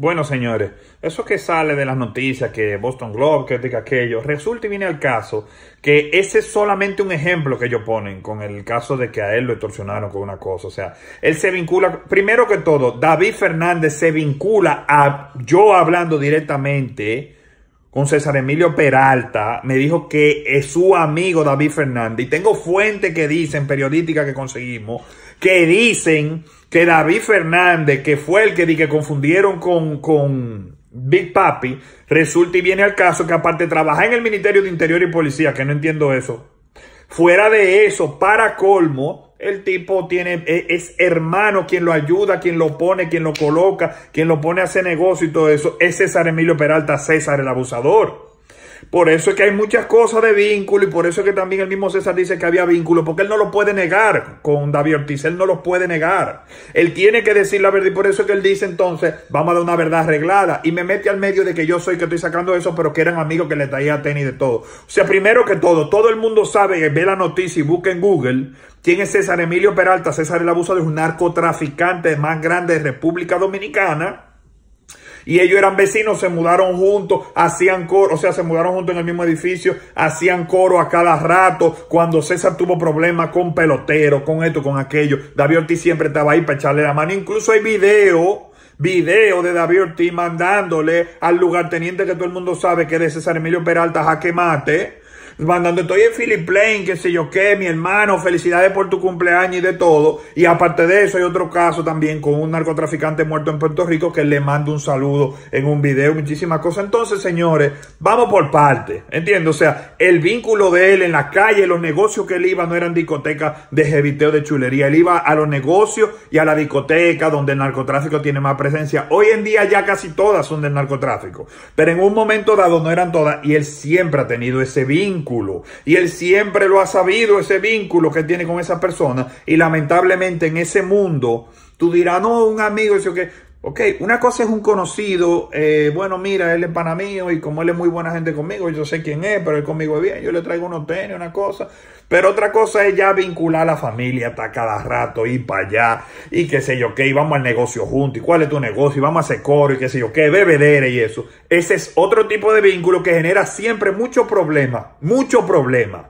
Bueno, señores, eso que sale de las noticias, que Boston Globe, que diga aquello, resulta y viene al caso que ese es solamente un ejemplo que ellos ponen con el caso de que a él lo extorsionaron con una cosa. O sea, él se vincula, primero que todo, David Fernández se vincula a yo hablando directamente con César Emilio Peralta, me dijo que es su amigo David Fernández. Y tengo fuentes que dicen, periodísticas que conseguimos, que dicen que David Fernández, que fue el que, que confundieron con, con Big Papi, resulta y viene al caso que aparte trabaja en el Ministerio de Interior y Policía, que no entiendo eso. Fuera de eso, para colmo, el tipo tiene, e, es hermano quien lo ayuda, quien lo pone, quien lo coloca, quien lo pone a hacer negocio y todo eso. Es César Emilio Peralta, César el abusador. Por eso es que hay muchas cosas de vínculo y por eso es que también el mismo César dice que había vínculo, porque él no lo puede negar con David Ortiz, él no lo puede negar. Él tiene que decir la verdad y por eso es que él dice entonces, vamos a dar una verdad arreglada y me mete al medio de que yo soy que estoy sacando eso, pero que eran amigos que le traía tenis de todo. O sea, primero que todo, todo el mundo sabe, eh, ve la noticia y busca en Google quién es César Emilio Peralta. César el abuso de un narcotraficante más grande de República Dominicana y ellos eran vecinos, se mudaron juntos, hacían coro, o sea, se mudaron juntos en el mismo edificio, hacían coro a cada rato. Cuando César tuvo problemas con pelotero, con esto, con aquello, David Ortiz siempre estaba ahí para echarle la mano. Incluso hay video video de David Ortiz mandándole al lugarteniente que todo el mundo sabe que es de César Emilio Peralta que mate mandando, estoy en Philip Plain, qué sé yo qué, mi hermano, felicidades por tu cumpleaños y de todo. Y aparte de eso, hay otro caso también con un narcotraficante muerto en Puerto Rico que le mando un saludo en un video, muchísimas cosas. Entonces, señores, vamos por parte entiendo. O sea, el vínculo de él en la calle, los negocios que él iba no eran discotecas de jeviteo de chulería, él iba a los negocios y a la discoteca donde el narcotráfico tiene más presencia. Hoy en día ya casi todas son del narcotráfico, pero en un momento dado no eran todas y él siempre ha tenido ese vínculo y él siempre lo ha sabido, ese vínculo que tiene con esa persona. Y lamentablemente en ese mundo, tú dirás, no, un amigo, eso que Ok, una cosa es un conocido, eh, bueno, mira, él es pana mío y como él es muy buena gente conmigo, yo sé quién es, pero él conmigo es bien, yo le traigo unos tenis, una cosa. Pero otra cosa es ya vincular a la familia hasta cada rato, y para allá, y qué sé yo qué, y vamos al negocio juntos, y cuál es tu negocio, y vamos a hacer coro, y qué sé yo qué, bebedera y eso. Ese es otro tipo de vínculo que genera siempre mucho problema, mucho problema.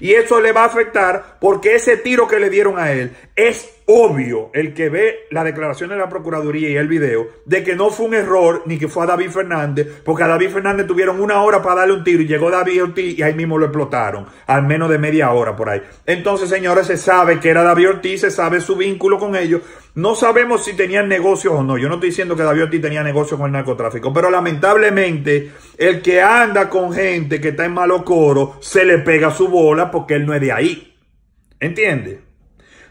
Y eso le va a afectar porque ese tiro que le dieron a él es obvio, el que ve la declaración de la Procuraduría y el video, de que no fue un error ni que fue a David Fernández, porque a David Fernández tuvieron una hora para darle un tiro y llegó David Ortiz y ahí mismo lo explotaron, al menos de media hora por ahí. Entonces, señores, se sabe que era David Ortiz, se sabe su vínculo con ellos. No sabemos si tenían negocios o no. Yo no estoy diciendo que David Ortiz tenía negocios con el narcotráfico, pero lamentablemente el que anda con gente que está en malo coro se le pega su bola porque él no es de ahí. ¿Entiendes?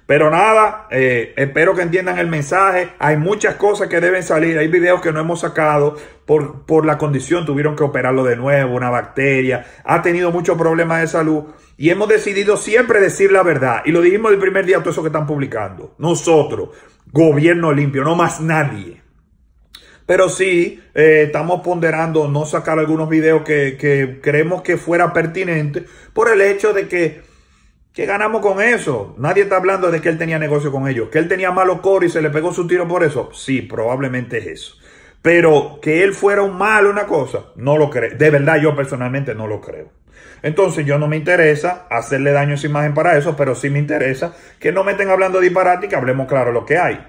Pero nada, eh, espero que entiendan el mensaje. Hay muchas cosas que deben salir. Hay videos que no hemos sacado por, por la condición. Tuvieron que operarlo de nuevo, una bacteria. Ha tenido muchos problemas de salud. Y hemos decidido siempre decir la verdad. Y lo dijimos el primer día, todo eso que están publicando. Nosotros, gobierno limpio, no más nadie. Pero sí, eh, estamos ponderando no sacar algunos videos que, que creemos que fuera pertinente por el hecho de que ¿Qué ganamos con eso? Nadie está hablando de que él tenía negocio con ellos. Que él tenía malo coros y se le pegó su tiro por eso. Sí, probablemente es eso. Pero que él fuera un malo, una cosa, no lo creo. De verdad, yo personalmente no lo creo. Entonces, yo no me interesa hacerle daño a esa imagen para eso, pero sí me interesa que no me estén hablando de disparate y que hablemos claro lo que hay.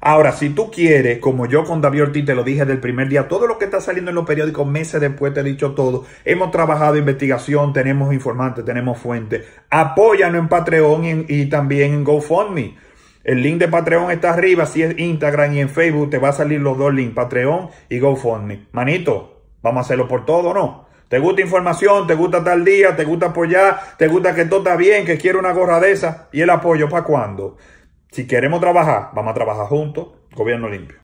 Ahora, si tú quieres, como yo con David Ortiz te lo dije del primer día, todo lo que está saliendo en los periódicos meses después te he dicho todo. Hemos trabajado investigación, tenemos informantes, tenemos fuentes. Apóyanos en Patreon y, también en GoFundMe. El link de Patreon está arriba, si es Instagram y en Facebook te va a salir los dos links, Patreon y GoFundMe. Manito, vamos a hacerlo por todo, ¿no? ¿Te gusta información? ¿Te gusta tal día? ¿Te gusta apoyar? ¿Te gusta que todo está bien? ¿Que quiero una gorra de esa? ¿Y el apoyo para cuándo? Si queremos trabajar, vamos a trabajar juntos, gobierno limpio.